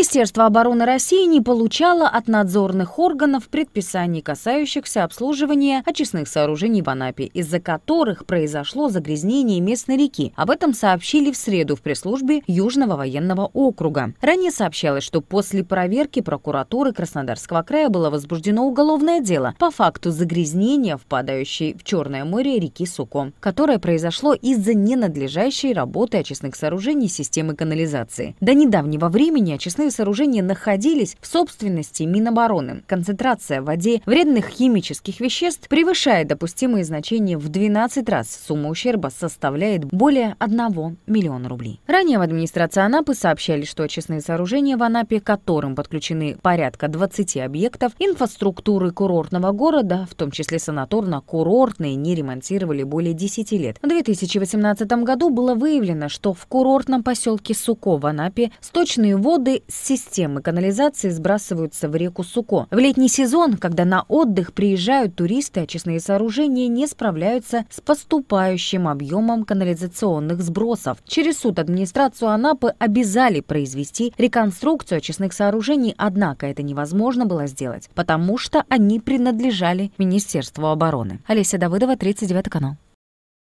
Министерство обороны России не получало от надзорных органов предписаний, касающихся обслуживания очистных сооружений в Анапе, из-за которых произошло загрязнение местной реки. Об этом сообщили в среду в пресс-службе Южного военного округа. Ранее сообщалось, что после проверки прокуратуры Краснодарского края было возбуждено уголовное дело по факту загрязнения впадающей в Черное море реки Суко, которое произошло из-за ненадлежащей работы очистных сооружений системы канализации. До недавнего времени очистные Такие сооружения находились в собственности Минобороны. Концентрация в воде вредных химических веществ превышает допустимые значения в 12 раз. Сумма ущерба составляет более 1 миллиона рублей. Ранее в администрации Анапы сообщали, что очистные сооружения в Анапе, к которым подключены порядка 20 объектов инфраструктуры курортного города, в том числе санаторно-курортные, не ремонтировали более 10 лет. В 2018 году было выявлено, что в курортном поселке Суко в Анапе сточные воды системы канализации сбрасываются в реку Суко. В летний сезон, когда на отдых приезжают туристы, очистные сооружения не справляются с поступающим объемом канализационных сбросов. Через суд администрацию Анапы обязали произвести реконструкцию очистных сооружений, однако это невозможно было сделать, потому что они принадлежали Министерству обороны. Олеся Давыдова, 39 канал.